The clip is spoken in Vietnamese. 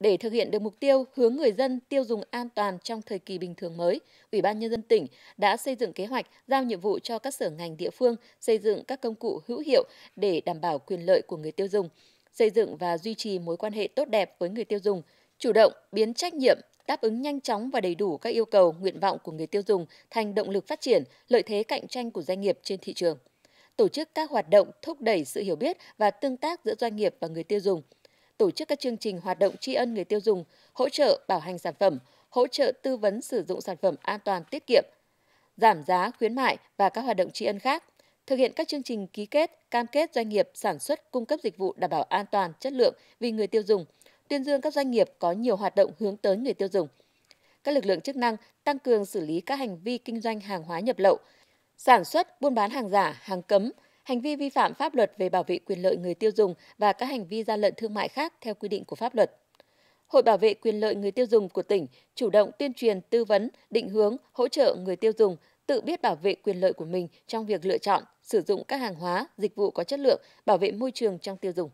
Để thực hiện được mục tiêu hướng người dân tiêu dùng an toàn trong thời kỳ bình thường mới, Ủy ban Nhân dân tỉnh đã xây dựng kế hoạch giao nhiệm vụ cho các sở ngành địa phương xây dựng các công cụ hữu hiệu để đảm bảo quyền lợi của người tiêu dùng, xây dựng và duy trì mối quan hệ tốt đẹp với người tiêu dùng, chủ động biến trách nhiệm đáp ứng nhanh chóng và đầy đủ các yêu cầu, nguyện vọng của người tiêu dùng thành động lực phát triển, lợi thế cạnh tranh của doanh nghiệp trên thị trường tổ chức các hoạt động thúc đẩy sự hiểu biết và tương tác giữa doanh nghiệp và người tiêu dùng – tổ chức các chương trình hoạt động tri ân người tiêu dùng, hỗ trợ bảo hành sản phẩm, hỗ trợ tư vấn sử dụng sản phẩm an toàn tiết kiệm, giảm giá khuyến mại và các hoạt động tri ân khác, thực hiện các chương trình ký kết, cam kết doanh nghiệp sản xuất cung cấp dịch vụ đảm bảo an toàn, chất lượng vì người tiêu dùng, tuyên dương các doanh nghiệp có nhiều hoạt động hướng tới người tiêu dùng. Các lực lượng chức năng tăng cường xử lý các hành vi kinh doanh hàng hóa nhập lậu, sản xuất, buôn bán hàng giả, hàng cấm, hành vi vi phạm pháp luật về bảo vệ quyền lợi người tiêu dùng và các hành vi gian lận thương mại khác theo quy định của pháp luật. Hội bảo vệ quyền lợi người tiêu dùng của tỉnh chủ động tuyên truyền, tư vấn, định hướng, hỗ trợ người tiêu dùng tự biết bảo vệ quyền lợi của mình trong việc lựa chọn, sử dụng các hàng hóa, dịch vụ có chất lượng, bảo vệ môi trường trong tiêu dùng.